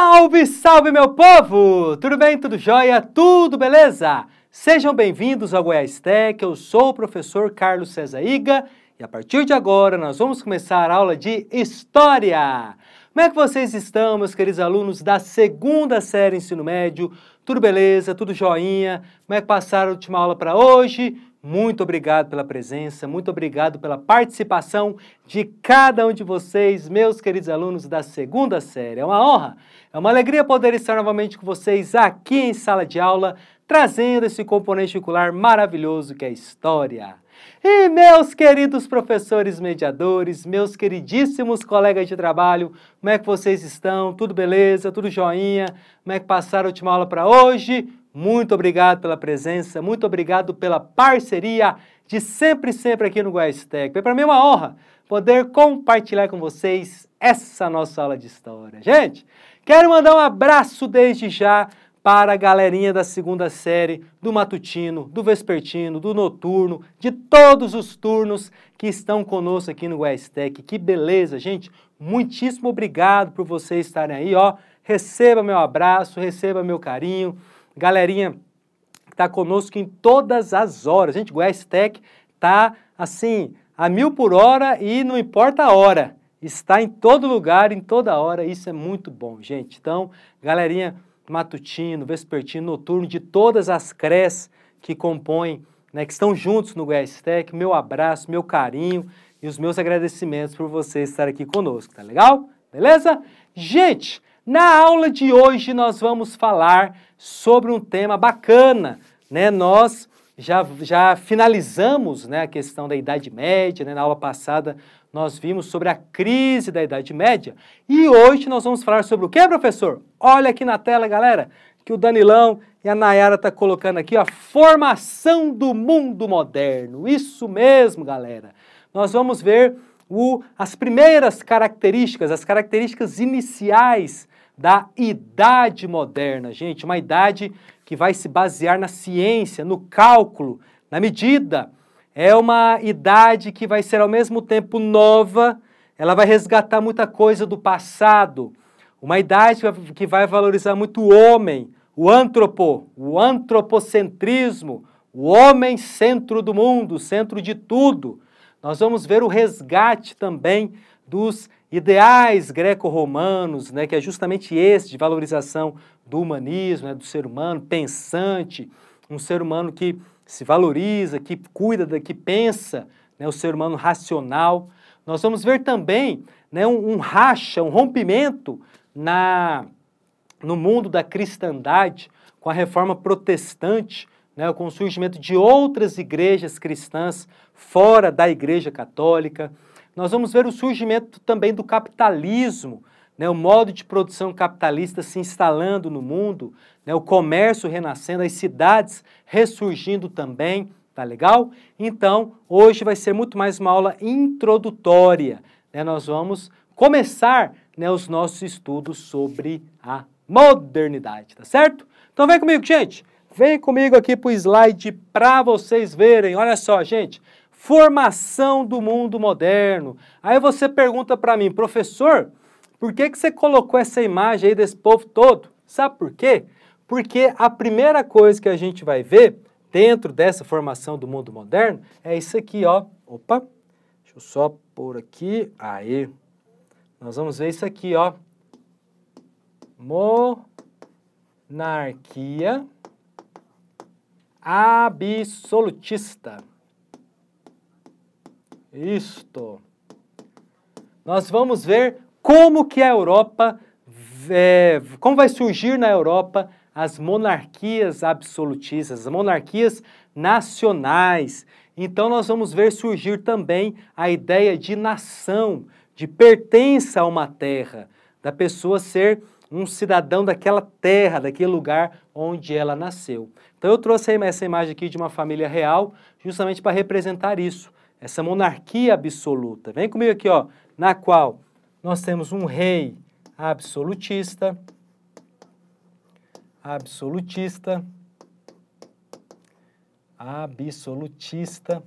Salve, salve meu povo! Tudo bem, tudo jóia, tudo beleza? Sejam bem-vindos ao Goiás Tech, eu sou o professor Carlos César Iga e a partir de agora nós vamos começar a aula de História. Como é que vocês estão, meus queridos alunos da segunda série Ensino Médio? Tudo beleza? Tudo joinha? Como é que passaram a última aula para hoje? Muito obrigado pela presença, muito obrigado pela participação de cada um de vocês, meus queridos alunos da segunda série. É uma honra, é uma alegria poder estar novamente com vocês aqui em sala de aula, trazendo esse componente curricular maravilhoso que é a história. E meus queridos professores mediadores, meus queridíssimos colegas de trabalho, como é que vocês estão? Tudo beleza? Tudo joinha? Como é que passaram a última aula para hoje? Muito obrigado pela presença, muito obrigado pela parceria de sempre, sempre aqui no Goiás Tech. Foi é para mim uma honra poder compartilhar com vocês essa nossa aula de história. Gente, quero mandar um abraço desde já para a galerinha da segunda série, do matutino, do vespertino, do noturno, de todos os turnos que estão conosco aqui no Goiás Tech. Que beleza, gente! Muitíssimo obrigado por vocês estarem aí, ó. Receba meu abraço, receba meu carinho galerinha que está conosco em todas as horas. Gente, Goiás Tech está assim, a mil por hora e não importa a hora. Está em todo lugar, em toda hora. Isso é muito bom, gente. Então, galerinha matutino, vespertino, noturno, de todas as creches que compõem, né, que estão juntos no Goiás Tech, meu abraço, meu carinho e os meus agradecimentos por você estar aqui conosco, tá legal? Beleza? Gente, na aula de hoje nós vamos falar sobre um tema bacana, né? Nós já, já finalizamos né, a questão da Idade Média, né? na aula passada nós vimos sobre a crise da Idade Média e hoje nós vamos falar sobre o que, professor? Olha aqui na tela, galera, que o Danilão e a Nayara estão tá colocando aqui, a formação do mundo moderno. Isso mesmo, galera. Nós vamos ver o, as primeiras características, as características iniciais da idade moderna, gente, uma idade que vai se basear na ciência, no cálculo, na medida. É uma idade que vai ser ao mesmo tempo nova, ela vai resgatar muita coisa do passado. Uma idade que vai valorizar muito o homem, o antropo, o antropocentrismo, o homem centro do mundo, centro de tudo. Nós vamos ver o resgate também dos ideais greco-romanos, né, que é justamente esse de valorização do humanismo, né, do ser humano pensante, um ser humano que se valoriza, que cuida, da, que pensa, né, o ser humano racional. Nós vamos ver também né, um, um racha, um rompimento na, no mundo da cristandade com a reforma protestante, né, com o surgimento de outras igrejas cristãs fora da Igreja Católica nós vamos ver o surgimento também do capitalismo, né, o modo de produção capitalista se instalando no mundo, né, o comércio renascendo, as cidades ressurgindo também, tá legal? Então, hoje vai ser muito mais uma aula introdutória, né, nós vamos começar né, os nossos estudos sobre a modernidade, tá certo? Então vem comigo, gente! Vem comigo aqui para o slide para vocês verem. Olha só, gente. Formação do mundo moderno. Aí você pergunta para mim, professor, por que, que você colocou essa imagem aí desse povo todo? Sabe por quê? Porque a primeira coisa que a gente vai ver dentro dessa formação do mundo moderno é isso aqui, ó. Opa, deixa eu só pôr aqui. Aí, nós vamos ver isso aqui, ó. Monarquia absolutista. Isto. Nós vamos ver como que a Europa, é, como vai surgir na Europa as monarquias absolutistas, as monarquias nacionais. Então nós vamos ver surgir também a ideia de nação, de pertença a uma terra, da pessoa ser um cidadão daquela terra, daquele lugar onde ela nasceu. Então eu trouxe essa imagem aqui de uma família real, justamente para representar isso essa monarquia absoluta. Vem comigo aqui, ó, na qual nós temos um rei absolutista, absolutista, absolutista,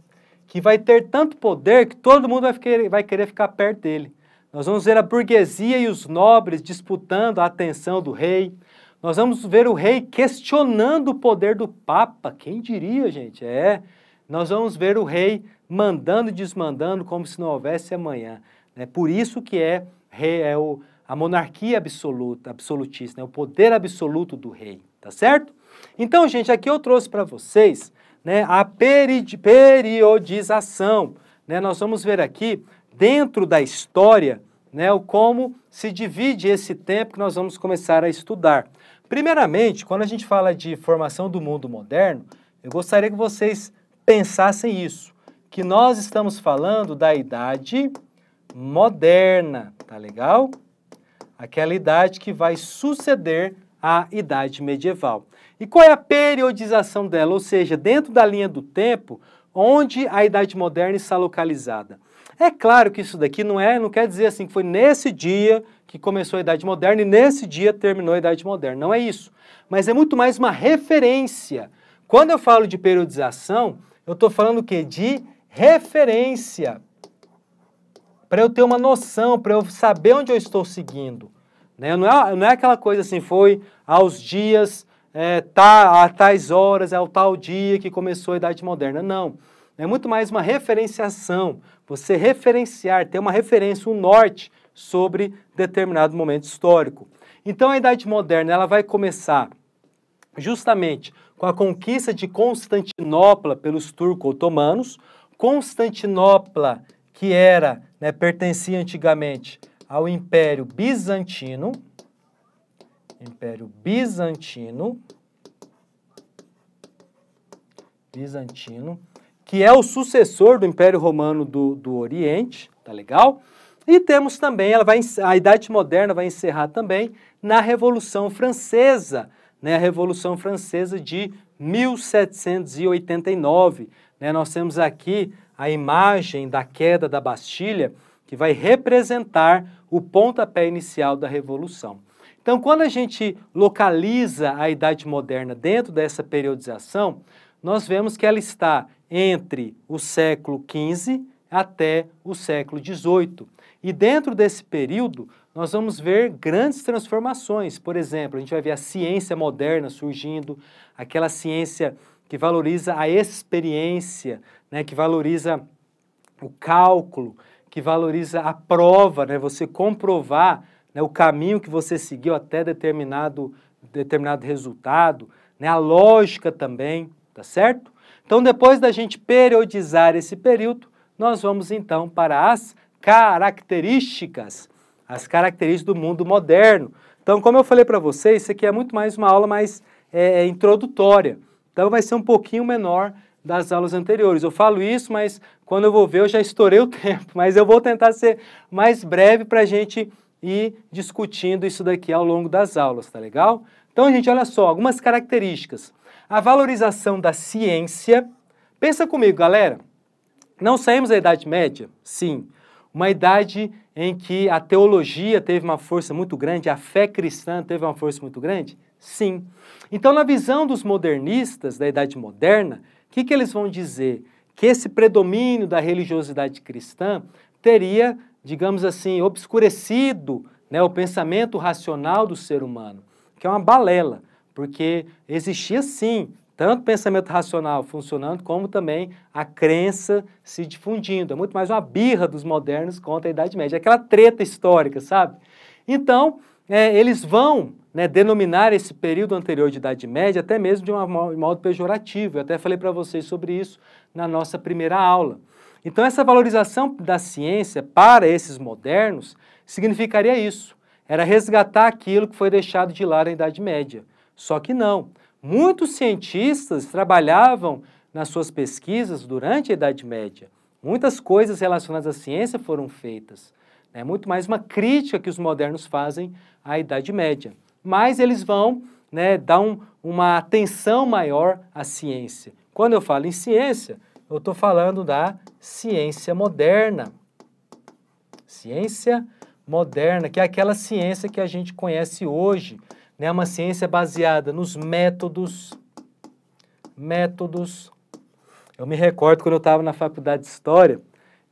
que vai ter tanto poder que todo mundo vai querer, vai querer ficar perto dele. Nós vamos ver a burguesia e os nobres disputando a atenção do rei. Nós vamos ver o rei questionando o poder do Papa. Quem diria, gente? É. Nós vamos ver o rei mandando e desmandando como se não houvesse amanhã. Né? Por isso que é, rei, é o, a monarquia absoluta, absolutista, né? o poder absoluto do rei, tá certo? Então, gente, aqui eu trouxe para vocês né, a periodização. Né? Nós vamos ver aqui, dentro da história, né, o como se divide esse tempo que nós vamos começar a estudar. Primeiramente, quando a gente fala de formação do mundo moderno, eu gostaria que vocês pensassem isso que nós estamos falando da idade moderna, tá legal? Aquela idade que vai suceder à idade medieval. E qual é a periodização dela? Ou seja, dentro da linha do tempo, onde a idade moderna está localizada. É claro que isso daqui não é, não quer dizer assim que foi nesse dia que começou a idade moderna e nesse dia terminou a idade moderna. Não é isso. Mas é muito mais uma referência. Quando eu falo de periodização, eu estou falando o quê? De referência para eu ter uma noção, para eu saber onde eu estou seguindo. Né? Não, é, não é aquela coisa assim, foi aos dias, é, tá, a tais horas, é o tal dia que começou a Idade Moderna. Não. É muito mais uma referenciação, você referenciar, ter uma referência, um norte sobre determinado momento histórico. Então a Idade Moderna ela vai começar justamente com a conquista de Constantinopla pelos turco-otomanos, Constantinopla, que era, né, pertencia antigamente ao Império Bizantino, Império Bizantino, Bizantino, que é o sucessor do Império Romano do, do Oriente, tá legal? E temos também, ela vai, a Idade Moderna vai encerrar também na Revolução Francesa, né, a Revolução Francesa de 1789, né? Nós temos aqui a imagem da queda da Bastilha, que vai representar o pontapé inicial da Revolução. Então, quando a gente localiza a Idade Moderna dentro dessa periodização, nós vemos que ela está entre o século XV até o século XVIII. E dentro desse período, nós vamos ver grandes transformações. Por exemplo, a gente vai ver a ciência moderna surgindo, aquela ciência que valoriza a experiência, né, que valoriza o cálculo, que valoriza a prova, né, você comprovar né, o caminho que você seguiu até determinado, determinado resultado, né, a lógica também, tá certo? Então, depois da gente periodizar esse período, nós vamos então para as características, as características do mundo moderno. Então, como eu falei para vocês, isso aqui é muito mais uma aula mais é, introdutória. Então vai ser um pouquinho menor das aulas anteriores. Eu falo isso, mas quando eu vou ver eu já estourei o tempo, mas eu vou tentar ser mais breve para a gente ir discutindo isso daqui ao longo das aulas, tá legal? Então, gente, olha só, algumas características. A valorização da ciência. Pensa comigo, galera. Não saímos da Idade Média? Sim. Uma idade em que a teologia teve uma força muito grande, a fé cristã teve uma força muito grande? Sim. Então, na visão dos modernistas da Idade Moderna, o que, que eles vão dizer? Que esse predomínio da religiosidade cristã teria, digamos assim, obscurecido né, o pensamento racional do ser humano, que é uma balela, porque existia sim tanto pensamento racional funcionando, como também a crença se difundindo. É muito mais uma birra dos modernos contra a Idade Média, aquela treta histórica, sabe? Então, é, eles vão né, denominar esse período anterior de Idade Média até mesmo de, uma, um modo pejorativo. Eu até falei para vocês sobre isso na nossa primeira aula. Então, essa valorização da ciência para esses modernos significaria isso. Era resgatar aquilo que foi deixado de lado na Idade Média. Só que não. Muitos cientistas trabalhavam nas suas pesquisas durante a Idade Média. Muitas coisas relacionadas à ciência foram feitas. É muito mais uma crítica que os modernos fazem à Idade Média. Mas eles vão né, dar um, uma atenção maior à ciência. Quando eu falo em ciência, eu estou falando da ciência moderna. Ciência moderna, que é aquela ciência que a gente conhece hoje, né? uma ciência baseada nos métodos, métodos. Eu me recordo quando eu estava na faculdade de História,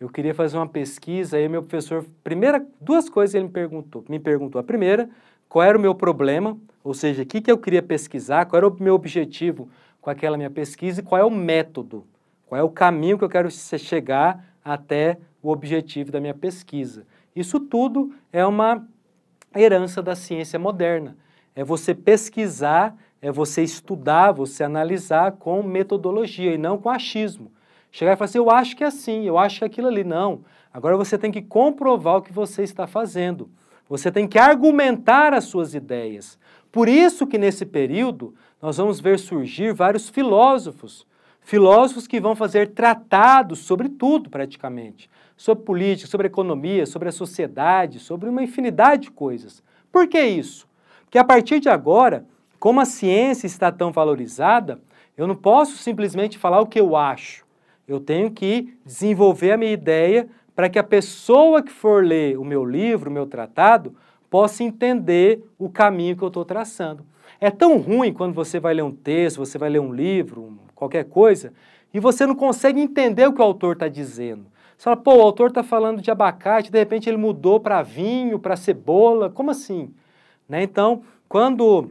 eu queria fazer uma pesquisa e meu professor, primeira, duas coisas ele me perguntou. Me perguntou a primeira, qual era o meu problema, ou seja, o que, que eu queria pesquisar, qual era o meu objetivo com aquela minha pesquisa e qual é o método, qual é o caminho que eu quero chegar até o objetivo da minha pesquisa. Isso tudo é uma herança da ciência moderna. É você pesquisar, é você estudar, você analisar com metodologia e não com achismo. Chegar e falar assim, eu acho que é assim, eu acho que é aquilo ali. Não. Agora você tem que comprovar o que você está fazendo. Você tem que argumentar as suas ideias. Por isso que nesse período nós vamos ver surgir vários filósofos, filósofos que vão fazer tratados sobre tudo praticamente, sobre política, sobre economia, sobre a sociedade, sobre uma infinidade de coisas. Por que isso? Porque a partir de agora, como a ciência está tão valorizada, eu não posso simplesmente falar o que eu acho. Eu tenho que desenvolver a minha ideia para que a pessoa que for ler o meu livro, o meu tratado, possa entender o caminho que eu estou traçando. É tão ruim quando você vai ler um texto, você vai ler um livro, qualquer coisa, e você não consegue entender o que o autor está dizendo. Você fala, pô, o autor está falando de abacate, de repente ele mudou para vinho, para cebola, como assim? Né? Então, quando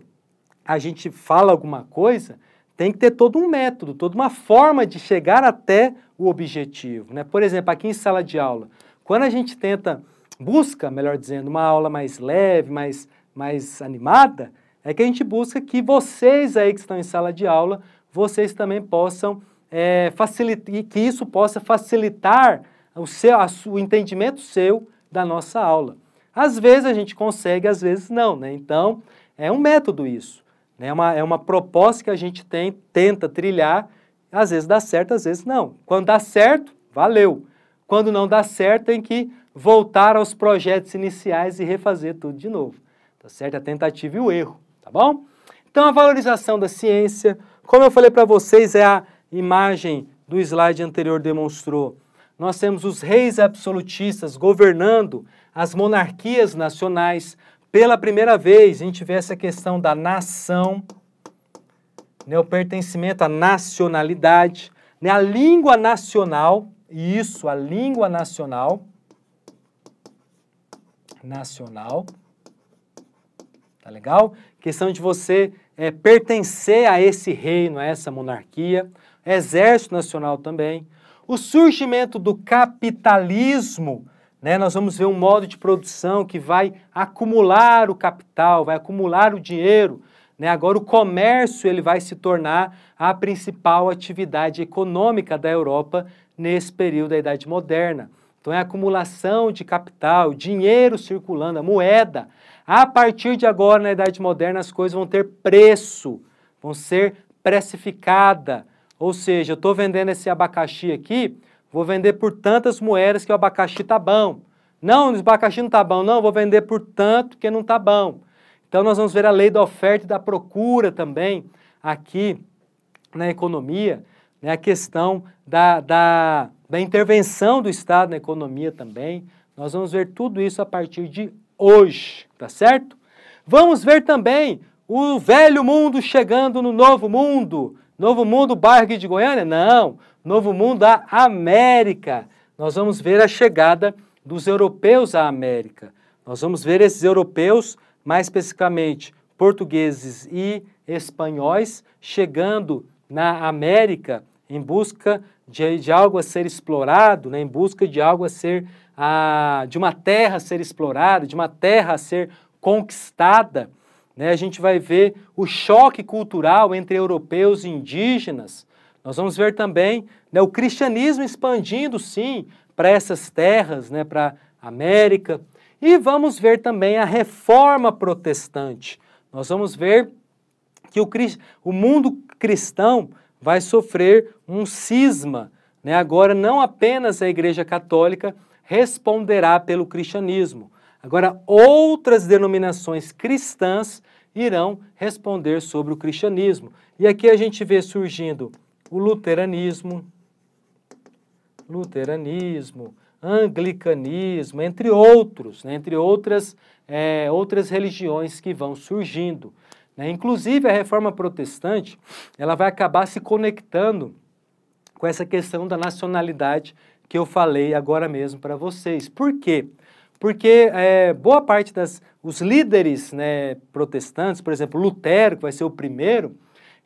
a gente fala alguma coisa, tem que ter todo um método, toda uma forma de chegar até o objetivo. Né? Por exemplo, aqui em sala de aula, quando a gente tenta, busca, melhor dizendo, uma aula mais leve, mais, mais animada, é que a gente busca que vocês aí que estão em sala de aula, vocês também possam é, facilitar, que isso possa facilitar o, seu, a, o entendimento seu da nossa aula. Às vezes a gente consegue, às vezes não, né? Então, é um método isso. Né, é uma, é uma proposta que a gente tem, tenta trilhar, às vezes dá certo, às vezes não. Quando dá certo, valeu. Quando não dá certo, tem que voltar aos projetos iniciais e refazer tudo de novo. Tá certo? A é tentativa e o erro, tá bom? Então, a valorização da ciência, como eu falei para vocês, é a imagem do slide anterior demonstrou. Nós temos os reis absolutistas governando as monarquias nacionais, pela primeira vez a gente vê essa questão da nação, né, o pertencimento à nacionalidade, né, a língua nacional, isso, a língua nacional, nacional, tá legal? Questão de você é, pertencer a esse reino, a essa monarquia, exército nacional também, o surgimento do capitalismo, né? Nós vamos ver um modo de produção que vai acumular o capital, vai acumular o dinheiro. Né? Agora o comércio ele vai se tornar a principal atividade econômica da Europa nesse período da Idade Moderna. Então é a acumulação de capital, dinheiro circulando, a moeda. A partir de agora, na Idade Moderna, as coisas vão ter preço, vão ser precificada. Ou seja, eu estou vendendo esse abacaxi aqui, Vou vender por tantas moedas que o abacaxi tá bom. Não, o abacaxi não tá bom, não, vou vender por tanto que não tá bom. Então nós vamos ver a lei da oferta e da procura também aqui na economia, né, a questão da, da, da intervenção do Estado na economia também. Nós vamos ver tudo isso a partir de hoje, tá certo? Vamos ver também o velho mundo chegando no novo mundo. Novo mundo, bairro aqui de Goiânia? Não novo mundo, a América. Nós vamos ver a chegada dos europeus à América. Nós vamos ver esses europeus, mais especificamente portugueses e espanhóis, chegando na América em busca de, de algo a ser explorado, né? em busca de algo a ser, a, de uma terra a ser explorada, de uma terra a ser conquistada. Né? A gente vai ver o choque cultural entre europeus e indígenas, nós vamos ver também né, o cristianismo expandindo, sim, para essas terras, né, para a América. E vamos ver também a reforma protestante. Nós vamos ver que o, o mundo cristão vai sofrer um cisma. Né? Agora, não apenas a Igreja Católica responderá pelo cristianismo. Agora, outras denominações cristãs irão responder sobre o cristianismo. E aqui a gente vê surgindo o luteranismo, luteranismo, anglicanismo, entre outros, né, entre outras, é, outras religiões que vão surgindo. Né. Inclusive, a reforma protestante ela vai acabar se conectando com essa questão da nacionalidade que eu falei agora mesmo para vocês. Por quê? Porque é, boa parte dos líderes né, protestantes, por exemplo, Lutero, que vai ser o primeiro,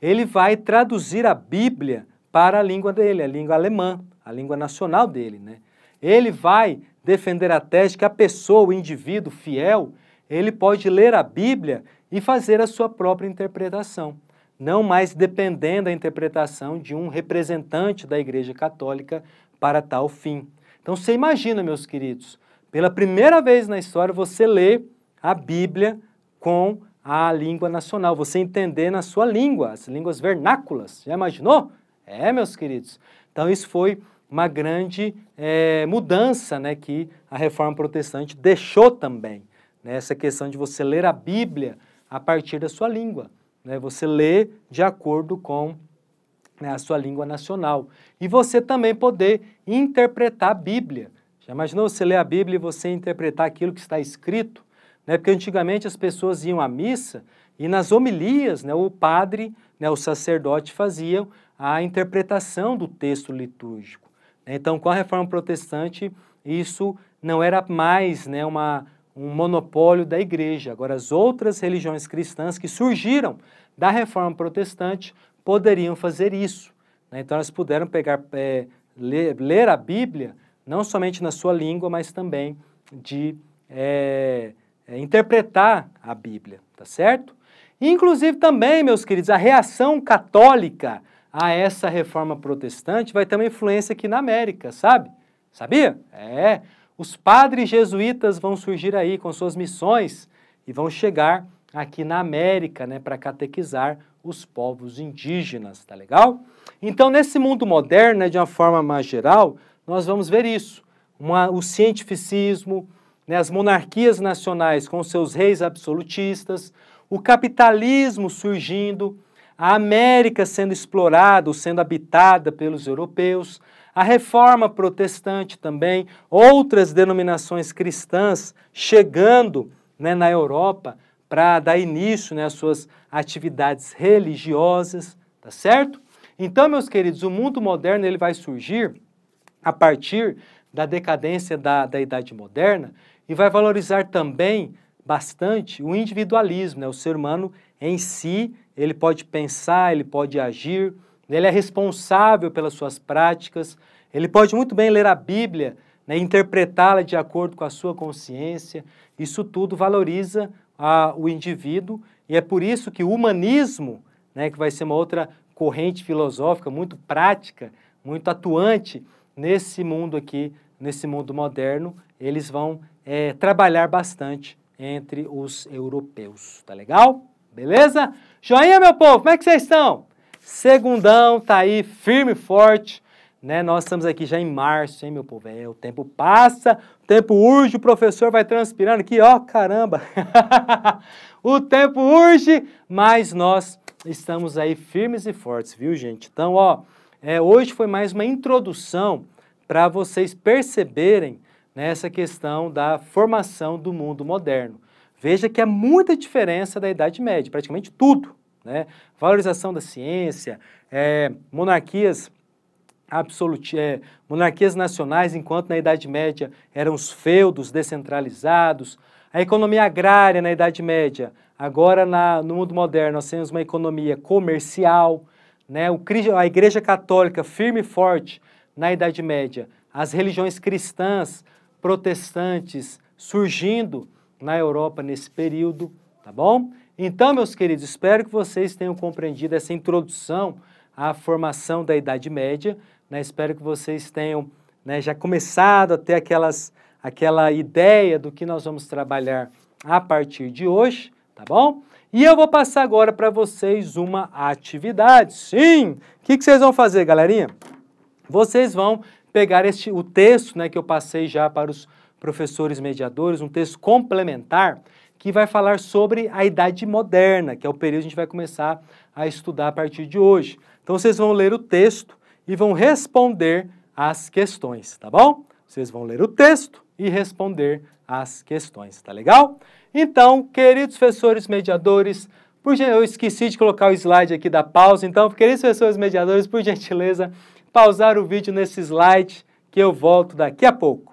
ele vai traduzir a Bíblia para a língua dele, a língua alemã, a língua nacional dele. Né? Ele vai defender a tese que a pessoa, o indivíduo fiel, ele pode ler a Bíblia e fazer a sua própria interpretação, não mais dependendo da interpretação de um representante da Igreja Católica para tal fim. Então você imagina, meus queridos, pela primeira vez na história você lê a Bíblia com a língua nacional, você entender na sua língua, as línguas vernáculas. Já imaginou? É, meus queridos. Então, isso foi uma grande é, mudança né, que a reforma protestante deixou também. Né, essa questão de você ler a Bíblia a partir da sua língua. Né, você lê de acordo com né, a sua língua nacional. E você também poder interpretar a Bíblia. Já imaginou você ler a Bíblia e você interpretar aquilo que está escrito? né? Porque antigamente as pessoas iam à missa e nas homilias, né, o padre, né, o sacerdote faziam a interpretação do texto litúrgico. Né? Então, com a reforma protestante, isso não era mais né, uma, um monopólio da igreja. Agora, as outras religiões cristãs que surgiram da reforma protestante poderiam fazer isso. Né? Então, elas puderam pegar, é, ler, ler, a Bíblia, não somente na sua língua, mas também de. É, é, interpretar a Bíblia, tá certo? Inclusive também, meus queridos, a reação católica a essa reforma protestante vai ter uma influência aqui na América, sabe? Sabia? É. Os padres jesuítas vão surgir aí com suas missões e vão chegar aqui na América, né, para catequizar os povos indígenas, tá legal? Então, nesse mundo moderno, né, de uma forma mais geral, nós vamos ver isso. Uma, o cientificismo, né, as monarquias nacionais com seus reis absolutistas, o capitalismo surgindo, a América sendo explorada ou sendo habitada pelos europeus, a reforma protestante também, outras denominações cristãs chegando né, na Europa para dar início né, às suas atividades religiosas, tá certo? Então, meus queridos, o mundo moderno ele vai surgir a partir da decadência da, da Idade Moderna e vai valorizar também bastante o individualismo, né? O ser humano em si, ele pode pensar, ele pode agir, ele é responsável pelas suas práticas, ele pode muito bem ler a Bíblia, né, interpretá-la de acordo com a sua consciência. Isso tudo valoriza a, o indivíduo e é por isso que o humanismo, né, que vai ser uma outra corrente filosófica muito prática, muito atuante nesse mundo aqui, nesse mundo moderno, eles vão é, trabalhar bastante entre os europeus, tá legal? Beleza? Joinha, meu povo, como é que vocês estão? Segundão, tá aí, firme e forte, né? Nós estamos aqui já em março, hein, meu povo? É, o tempo passa, o tempo urge, o professor vai transpirando aqui, ó, caramba! o tempo urge, mas nós estamos aí firmes e fortes, viu, gente? Então, ó, é, hoje foi mais uma introdução para vocês perceberem nessa questão da formação do mundo moderno. Veja que há muita diferença da Idade Média, praticamente tudo. Né? Valorização da ciência, é, monarquias absoluti é, monarquias nacionais, enquanto na Idade Média eram os feudos descentralizados, a economia agrária na Idade Média, agora na, no mundo moderno nós temos uma economia comercial, né? o, a Igreja Católica firme e forte na Idade Média, as religiões cristãs protestantes surgindo na Europa nesse período, tá bom? Então, meus queridos, espero que vocês tenham compreendido essa introdução à formação da Idade Média, né? Espero que vocês tenham né, já começado a ter aquelas, aquela ideia do que nós vamos trabalhar a partir de hoje, tá bom? E eu vou passar agora para vocês uma atividade. Sim! O que, que vocês vão fazer, galerinha? Vocês vão pegar este, o texto né, que eu passei já para os professores mediadores, um texto complementar que vai falar sobre a idade moderna, que é o período que a gente vai começar a estudar a partir de hoje. Então vocês vão ler o texto e vão responder às questões, tá bom? Vocês vão ler o texto e responder às questões, tá legal? Então, queridos professores mediadores, por eu esqueci de colocar o slide aqui da pausa, então, queridos professores mediadores, por gentileza, pausar o vídeo nesse slide que eu volto daqui a pouco.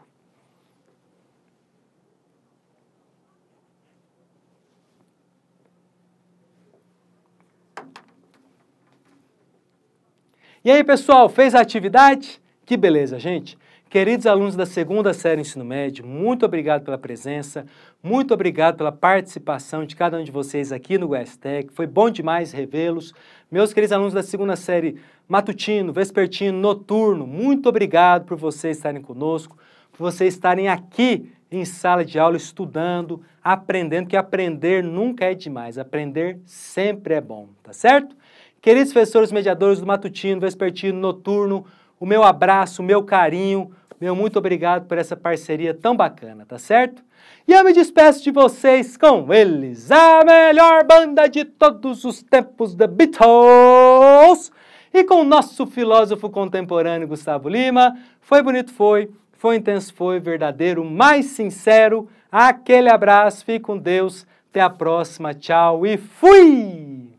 E aí, pessoal, fez a atividade? Que beleza, gente! Queridos alunos da segunda série Ensino Médio, muito obrigado pela presença, muito obrigado pela participação de cada um de vocês aqui no Westec. Foi bom demais revê-los. Meus queridos alunos da segunda série matutino, vespertino, noturno, muito obrigado por vocês estarem conosco, por vocês estarem aqui em sala de aula estudando, aprendendo, que aprender nunca é demais, aprender sempre é bom, tá certo? Queridos professores mediadores do matutino, vespertino, noturno, o meu abraço, o meu carinho, meu muito obrigado por essa parceria tão bacana, tá certo? E eu me despeço de vocês com eles, a melhor banda de todos os tempos, The Beatles! E com o nosso filósofo contemporâneo Gustavo Lima, foi bonito, foi, foi intenso, foi verdadeiro, mais sincero. Aquele abraço, fique com Deus, até a próxima, tchau e fui!